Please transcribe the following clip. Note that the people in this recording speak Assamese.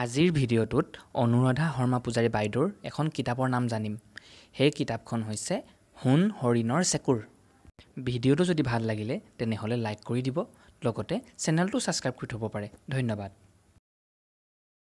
আজিৰ ভিডিঅ'টোত অনুৰাধা শৰ্মা পূজাৰী বাইদেউৰ এখন কিতাপৰ নাম জানিম সেই কিতাপখন হৈছে সোণ হৰিণৰ চেকুৰ ভিডিঅ'টো যদি ভাল লাগিলে তেনেহ'লে লাইক কৰি দিব লগতে চেনেলটো ছাবস্ক্ৰাইব কৰি থ'ব পাৰে ধন্যবাদ